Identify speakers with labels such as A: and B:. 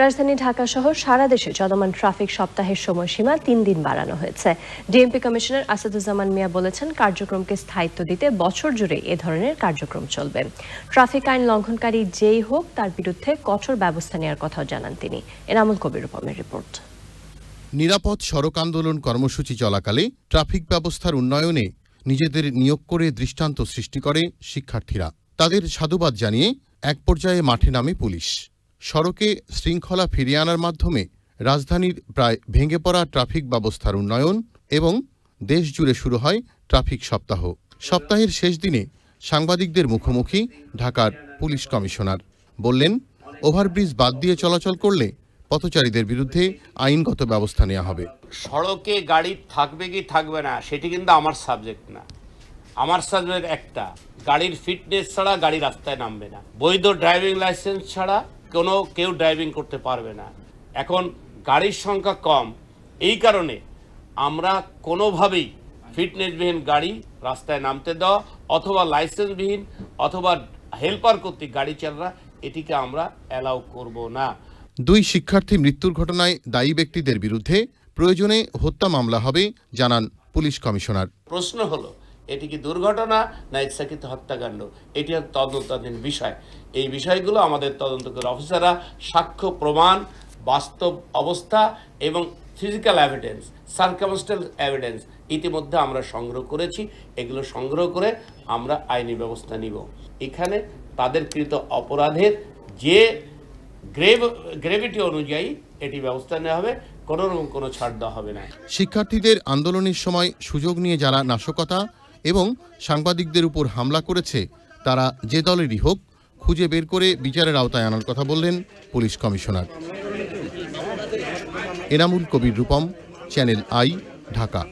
A: রাজধানী ঢাকা সহ সারা দেশে চলমান ট্রাফিক সপ্তাহের সময়সীমা তিন দিন বাড়ানো হয়েছে ডিএমপি কমিশনার আসাদুজ্জামান মিয়া বলেছেন কার্যক্রমকে স্থায়িত্ব দিতে বছর জুড়ে এ ধরনের কার্যক্রম চলবে ট্রাফিক আইন লঙ্ঘনকারী যেই হোক তার বিরুদ্ধে কঠোর ব্যবস্থা নেওয়ার কথাও জানান তিনি এনামুল কবির উপমের রিপোর্ট
B: নিরাপদ সড়ক আন্দোলন কর্মসূচি চলাকালে ট্রাফিক ব্যবস্থার উন্নয়নে নিজেদের নিয়োগ করে দৃষ্টান্ত সৃষ্টি করে শিক্ষার্থীরা তাদের সাধুবাদ জানিয়ে এক পর্যায়ে মাঠে নামে পুলিশ সড়কে শৃঙ্খলা ফিরিয়ে আনার মাধ্যমে রাজধানীর প্রায় ভেঙে পড়া ট্রাফিক ব্যবস্থার উন্নয়ন এবং দেশ জুড়ে শুরু হয় ট্রাফিক সপ্তাহ সপ্তাহের শেষ দিনে সাংবাদিকদের মুখোমুখি ঢাকার পুলিশ কমিশনার বললেন ওভারব্রিজ বাদ দিয়ে চলাচল করলে পথচারীদের বিরুদ্ধে আইনগত ব্যবস্থা নেওয়া হবে
C: সড়কে গাড়ি থাকবে কি থাকবে না সেটি কিন্তু আমার সাবজেক্ট না আমার সাবজেক্ট একটা গাড়ির ফিটনেস ছাড়া গাড়ি রাস্তায় নামবে না বৈধ ড্রাইভিং লাইসেন্স ছাড়া কোনো কেউ ড্রাইভিং করতে পারবে না এখন গাড়ির সংখ্যা কম এই কারণে আমরা কোনোভাবেই ফিটনেসবিহীন গাড়ি রাস্তায় নামতে দেওয়া অথবা লাইসেন্সবিহীন অথবা হেল্পার কর্তৃক গাড়ি চালরা এটিকে আমরা অ্যালাউ করব না
B: দুই শিক্ষার্থী মৃত্যুর ঘটনায় দায়ী ব্যক্তিদের বিরুদ্ধে প্রয়োজনে হত্যা মামলা হবে জানান পুলিশ কমিশনার
C: প্রশ্ন হলো এটি কি দুর্ঘটনা না ইচ্ছাকৃত হত্যাকাণ্ড এটি তদন্তাধীন বিষয় এই বিষয়গুলো আমাদের তদন্তকারী অফিসাররা সাক্ষ্য প্রমাণ বাস্তব অবস্থা এবং ফিজিক্যাল এভিডেন্স সার্কামস্টাল এভিডেন্স ইতিমধ্যে আমরা সংগ্রহ করেছি এগুলো সংগ্রহ করে আমরা আইনি ব্যবস্থা নিব এখানে তাদের কৃত অপরাধের যে গ্রেভ গ্রেভিটি অনুযায়ী এটি ব্যবস্থা নেওয়া হবে কোনো রকম কোনো ছাড় দেওয়া হবে না
B: শিক্ষার্থীদের আন্দোলনের সময় সুযোগ নিয়ে যারা নাশকতা এবং সাংবাদিকদের উপর হামলা করেছে তারা যে দলেরই হোক খুঁজে বের করে বিচারের আওতায় আনার কথা বললেন police commissioner Enamul Kabir Rupam channel I Dhaka